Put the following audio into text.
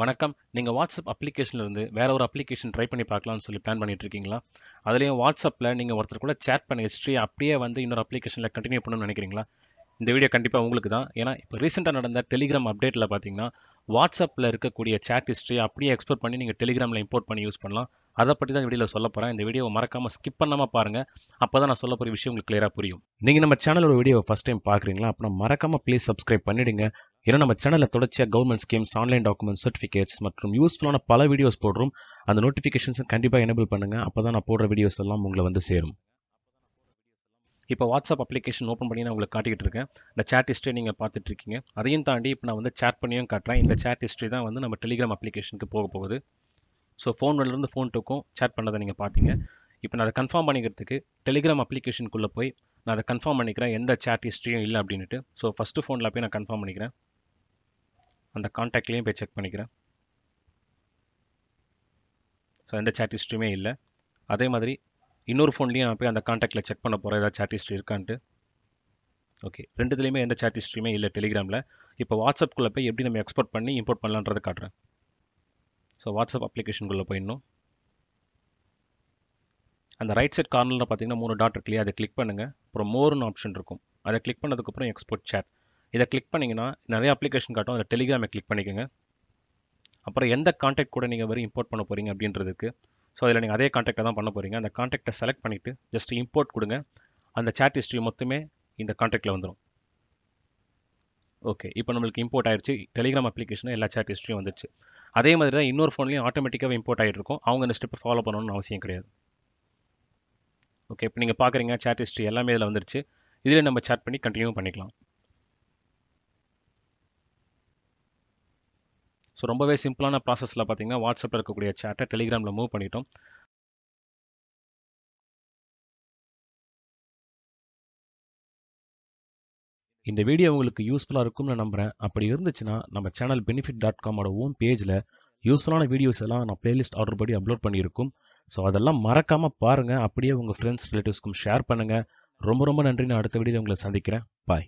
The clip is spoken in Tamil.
வணக்கம் நீங்கள் வாட்ஸ்அப் அப்ளிகேஷன்லேருந்து வேறு ஒரு அப்ளிகேஷன் ட்ரை பண்ணி பார்க்கலாம்னு சொல்லி பிளான் பண்ணிட்டு இருக்கீங்களா அதுலேயும் வாட்ஸ்அப்பில் நீங்கள் ஒருத்தர் கூட சேட் பண்ண ஹிஸ்ட்ரி அப்படியே வந்து இன்னொரு அப்ளிகேஷனில் கண்டினியூ பண்ணணும்னு நினைக்கிறீங்களா இந்த வீடியோ கண்டிப்பாக உங்களுக்கு தான் ஏன்னா இப்போ ரீசெண்டாக நடந்த டெலிகிராம் அப்டேட்டில் பார்த்தீங்கன்னா வாட்ஸ்அப்பில் இருக்கக்கூடிய சேட் ஹிஸ்ட்ரி அப்படியே எக்ஸ்போர்ட் பண்ணி நீங்கள் டெலிகிராமில் இம்போர்ட் பண்ணி யூஸ் பண்ணலாம் அதை பற்றி தான் வீடியோவில் சொல்ல போகிறேன் இந்த வீடியோவை மறக்காமல் ஸ்கிப் பண்ணாமல் பாருங்கள் அப்போ தான் நான் சொல்ல போகிற விஷயம் உங்களுக்கு கிளியராக புரியும் நீங்கள் நம்ம சேனலோட வீடியோவை ஃபஸ்ட் டைம் பார்க்குறீங்களா அப்படின்னா மறக்காமல் ப்ளீஸ் சப்ஸ்கிரைப் பண்ணிடுங்க ஏன்னா நம்ம சேனலில் தொடர்ச்சியாக government schemes online document certificates மற்றும் யூஸ்ஃபுல்லான பல வீடியோஸ் போடுறோம் அந்த நோட்டிஃபிகேஷன்ஸும் கண்டிப்பாக எனபிள் பண்ணுங்கள் அப்போ தான் நான் போடுற வீடியோஸ் எல்லாம் உங்களை வந்து சேரும் இப்போ வாட்ஸ்அப் அப்ளிகேஷன் ஓப்பன் பண்ணி நான் உங்களுக்கு காட்டிக்கிட்டு இருக்கேன் இந்த சேட் ஹிஸ்ட்ரி நீங்கள் பார்த்துட்டு இருக்கீங்க அதையும் தாண்டி இப்போ நான் வந்து சேட் பண்ணியும் காட்டுறேன் இந்த சேட் ஹிஸ்ட்ரி தான் வந்து நம்ம டெலிகிராம் அப்ளிகேஷனுக்கு போக போகுது ஸோ ஃபோன் ஃபோன் டூக்கும் சேட் பண்ணதை நீங்கள் பார்த்தீங்க இப்போ நான் அதை கன்ஃபார்ம் பண்ணிக்கிறதுக்கு டெலிகிராம் அப்ளிகேஷனுக்குள்ளே போய் நான் அதை கன்ஃபார்ம் பண்ணிக்கிறேன் எந்த சேட் ஹிஸ்ட்ரியும் இல்லை அப்படின்ட்டு ஸோ ஃபஸ்ட்டு ஃபோனில் போய் நான் கன்ஃபார்ம் பண்ணிக்கிறேன் அந்த காண்டாக்ட்லேயும் போய் செக் பண்ணிக்கிறேன் ஸோ எந்த சேட் ஹிஸ்ட்ரியுமே இல்லை அதே மாதிரி இன்னொரு ஃபோன்லேயும் நான் போய் அந்த காண்டாக்டில் செக் பண்ண போகிறேன் ஏதாவது சேட் ஹிஸ்ட்ரி இருக்கான்ட்டு ஓகே ரெண்டுத்துலேயுமே எந்த சேட் ஹிஸ்ட்ரியுமே இல்லை டெலிகிராமில் இப்போ வாட்ஸ்அப்புக்குள்ளே போய் எப்படி நம்ம எக்ஸ்போர்ட் பண்ணி இம்போர்ட் பண்ணலான்றதை காட்டுறேன் ஸோ வாட்ஸ்அப் அப்ளிகேஷனுக்குள்ளே போயிடணும் அந்த ரைட் சைட் கார்னரில் பார்த்தீங்கன்னா மூணு டாட் இருக்கு இல்லையா அதை கிளிக் பண்ணுங்கள் அப்புறம் மோர்னு ஆப்ஷன் இருக்கும் அதை கிளிக் பண்ணதுக்கப்புறம் எக்ஸ்போர்ட் சேட் இதை கிளிக் பண்ணிங்கன்னா நிறைய அப்ளிகேஷன் காட்டும் அந்த டெலிகிராமை கிளிக் பண்ணிக்கோங்க அப்புறம் எந்த காண்டாக்ட் கூட நீங்கள் வரும் இம்போர்ட் பண்ண போகிறீங்க அப்படின்றதுக்கு ஸோ அதில் நீங்கள் அதே காண்டாக்டை தான் பண்ண போகிறீங்க அந்த காண்டாக்டை செலக்ட் பண்ணிவிட்டு ஜஸ்ட் இம்போர்ட் கொடுங்க அந்த சேட் ஹிஸ்ட்ரி மொத்தமே இந்த காண்டாக்டில் வந்துடும் ஓகே இப்போ நம்மளுக்கு இம்போர்ட் ஆயிடுச்சு டெலிகிராம் அப்ளிகேஷனும் எல்லா சேட் ஹிஸ்ட்ரியும் வந்துச்சு அதே மாதிரி தான் இன்னொரு ஃபோன்லையும் ஆட்டோமேட்டிக்காக இம்போர்ட் ஆகிட்டு இருக்கும் அவங்க இந்த ஸ்டெப்பை ஃபாலோ பண்ணணும்னு அவசியம் கிடையாது ஓகே இப்போ நீங்கள் பார்க்குறீங்க சேட் ஹிஸ்ட்ரி எல்லாமே இதில் வந்துருச்சு இதில் நம்ம சேட் பண்ணி கண்டினியூ பண்ணிக்கலாம் ஸோ ரொம்பவே சிம்பிளான ப்ராசஸில் பார்த்தீங்கன்னா வாட்ஸ்அப்பில் இருக்கக்கூடிய சேட்டை டெலிகிராமில் மூவ் பண்ணிட்டோம் இந்த வீடியோ உங்களுக்கு யூஸ்ஃபுல்லாக இருக்கும்னு நம்புகிறேன் அப்படி இருந்துச்சுன்னா நம்ம சேனல் பெனிஃபிட் டாட் காமோட ஓன் பேஜில் யூஸ்ஃபுல்லான வீடியோஸ் எல்லாம் நான் பிளேலிஸ்ட் ஆர்டர் படி அப்லோட் பண்ணியிருக்கும் ஸோ அதெல்லாம் மறக்காமல் பாருங்கள் அப்படியே உங்கள் ஃப்ரெண்ட்ஸ் ரிலேட்டிவ்ஸ்க்கும் ஷேர் பண்ணுங்கள் ரொம்ப ரொம்ப நன்றி நான் அடுத்த வீடியோ உங்களை சந்திக்கிறேன் பாய்